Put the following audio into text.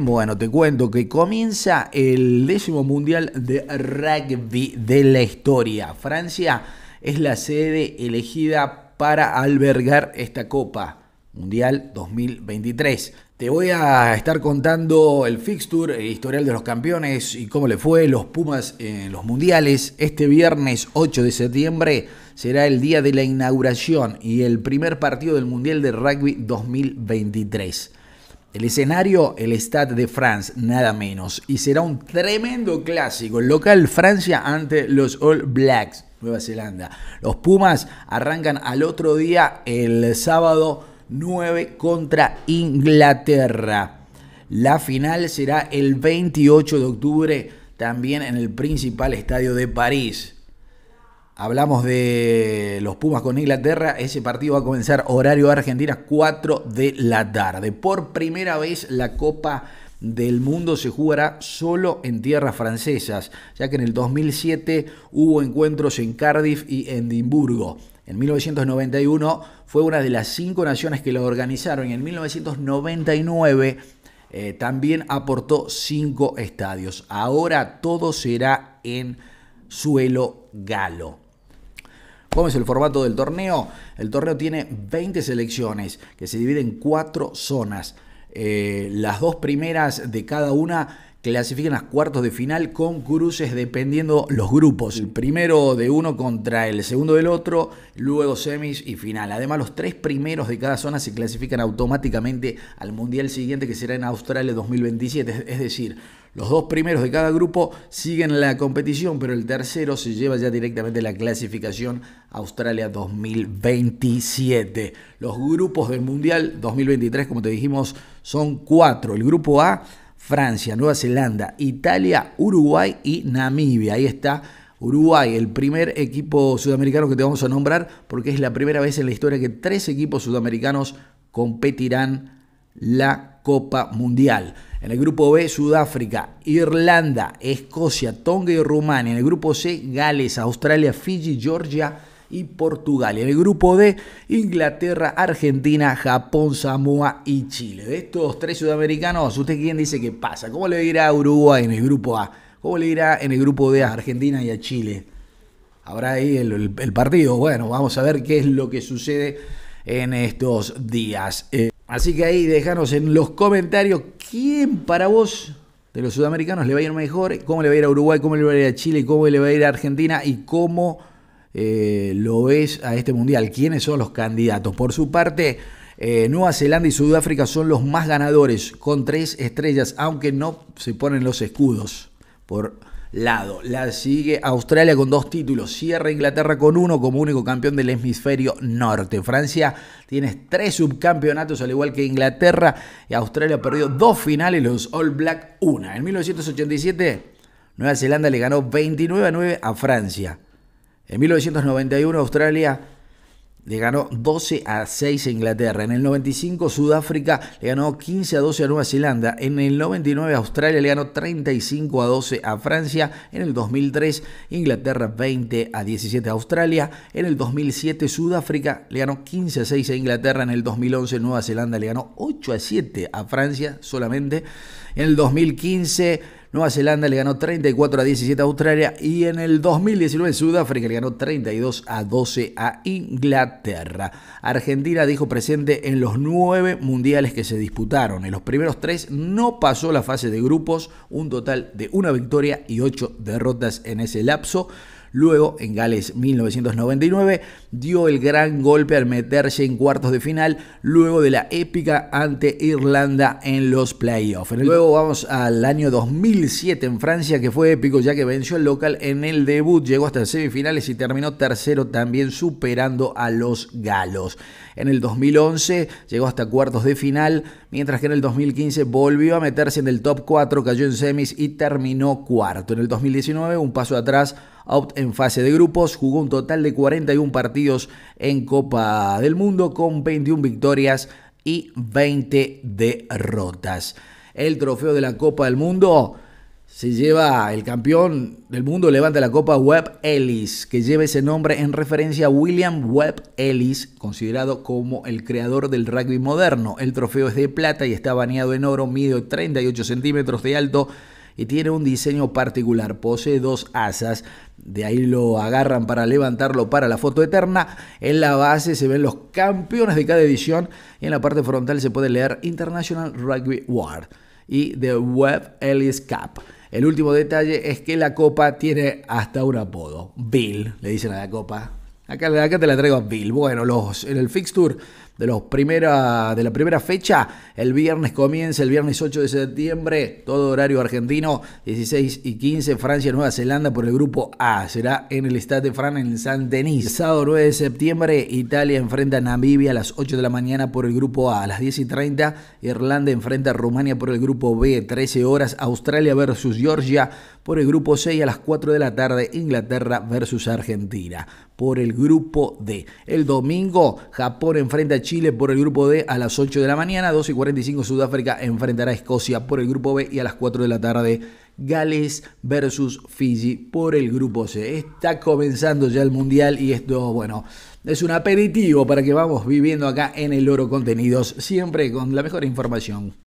bueno, te cuento que comienza el décimo mundial de rugby de la historia. Francia es la sede elegida para albergar esta Copa Mundial 2023. Te voy a estar contando el fixture, el historial de los campeones y cómo le fue los Pumas en los mundiales. Este viernes 8 de septiembre será el día de la inauguración y el primer partido del Mundial de Rugby 2023. El escenario, el Stade de France, nada menos. Y será un tremendo clásico. El local Francia ante los All Blacks, Nueva Zelanda. Los Pumas arrancan al otro día, el sábado 9 contra Inglaterra. La final será el 28 de octubre, también en el principal estadio de París. Hablamos de los Pumas con Inglaterra. Ese partido va a comenzar horario Argentina 4 de la tarde. Por primera vez la Copa del Mundo se jugará solo en tierras francesas, ya que en el 2007 hubo encuentros en Cardiff y Edimburgo. En 1991 fue una de las cinco naciones que lo organizaron y en 1999 eh, también aportó cinco estadios. Ahora todo será en suelo galo. ¿Cómo es el formato del torneo? El torneo tiene 20 selecciones que se dividen en cuatro zonas. Eh, las dos primeras de cada una clasifican a cuartos de final con cruces dependiendo los grupos. El primero de uno contra el segundo del otro, luego semis y final. Además, los tres primeros de cada zona se clasifican automáticamente al Mundial siguiente que será en Australia 2027. Es decir, los dos primeros de cada grupo siguen la competición, pero el tercero se lleva ya directamente la clasificación Australia 2027. Los grupos del Mundial 2023, como te dijimos, son cuatro. El grupo A Francia, Nueva Zelanda, Italia, Uruguay y Namibia. Ahí está Uruguay, el primer equipo sudamericano que te vamos a nombrar porque es la primera vez en la historia que tres equipos sudamericanos competirán la Copa Mundial. En el grupo B, Sudáfrica, Irlanda, Escocia, Tonga y Rumania. En el grupo C, Gales, Australia, Fiji, Georgia y Portugal. En el grupo D, Inglaterra, Argentina, Japón, Samoa y Chile. De estos tres sudamericanos, ¿usted quién dice que pasa? ¿Cómo le irá a Uruguay en el grupo A? ¿Cómo le irá en el grupo D a Argentina y a Chile? Habrá ahí el, partido. Bueno, vamos a ver qué es lo que sucede en estos días. Eh, así que ahí déjanos en los comentarios quién para vos de los sudamericanos le va a ir mejor, cómo le va a ir a Uruguay, cómo le va a ir a Chile, cómo le va a ir a Argentina y cómo eh, lo ves a este mundial? ¿Quiénes son los candidatos? Por su parte, eh, Nueva Zelanda y Sudáfrica son los más ganadores, con tres estrellas, aunque no se ponen los escudos por lado. La sigue Australia con dos títulos, cierra Inglaterra con uno como único campeón del hemisferio norte. Francia tiene tres subcampeonatos al igual que Inglaterra y Australia perdió dos finales, los All Black una. En 1987 Nueva Zelanda le ganó 29 a 9 a Francia. En 1991 Australia le ganó 12 a 6 a Inglaterra. En el 95 Sudáfrica le ganó 15 a 12 a Nueva Zelanda. En el 99 Australia le ganó 35 a 12 a Francia. En el 2003 Inglaterra 20 a 17 a Australia. En el 2007 Sudáfrica le ganó 15 a 6 a Inglaterra. En el 2011 Nueva Zelanda le ganó 8 a 7 a Francia solamente. En el 2015 Nueva Zelanda le ganó 34 a 17 a Australia y en el 2019 Sudáfrica le ganó 32 a 12 a Inglaterra. Argentina dijo presente en los nueve mundiales que se disputaron. En los primeros tres no pasó la fase de grupos, un total de una victoria y ocho derrotas en ese lapso. Luego, en Gales 1999, dio el gran golpe al meterse en cuartos de final, luego de la épica ante Irlanda en los playoffs. Luego vamos al año 2007 en Francia, que fue épico ya que venció al local en el debut, llegó hasta semifinales y terminó tercero también superando a los galos. En el 2011 llegó hasta cuartos de final, mientras que en el 2015 volvió a meterse en el top 4, cayó en semis y terminó cuarto. En el 2019 un paso atrás out en fase de grupos. Jugó un total de 41 partidos en Copa del Mundo con 21 victorias y 20 derrotas. El trofeo de la Copa del Mundo se lleva el campeón del mundo, levanta la copa Webb Ellis, que lleva ese nombre en referencia a William Webb Ellis, considerado como el creador del rugby moderno. El trofeo es de plata y está bañado en oro, mide 38 centímetros de alto, y tiene un diseño particular. Posee dos asas, de ahí lo agarran para levantarlo para la foto eterna. En la base se ven los campeones de cada edición y en la parte frontal se puede leer International Rugby World y The Web Ellis Cup. El último detalle es que la copa tiene hasta un apodo. Bill, le dicen a la copa. Acá, acá te la traigo a Bill. Bueno, los, en el fixture de, los primera, de la primera fecha. El viernes comienza, el viernes 8 de septiembre, todo horario argentino, 16 y 15, Francia, Nueva Zelanda por el grupo A. Será en el Stade de Fran en San denis Sábado 9 de septiembre, Italia enfrenta a Namibia a las 8 de la mañana por el grupo A. A las 10 y 30, Irlanda enfrenta a Rumania por el grupo B. 13 horas, Australia versus Georgia por el grupo C. Y a las 4 de la tarde, Inglaterra versus Argentina por el grupo D. El domingo, Japón enfrenta a Chile por el grupo D a las 8 de la mañana, 2 y 45 Sudáfrica enfrentará a Escocia por el grupo B y a las 4 de la tarde Gales versus Fiji por el grupo C. Está comenzando ya el mundial y esto, bueno, es un aperitivo para que vamos viviendo acá en el Oro Contenidos, siempre con la mejor información.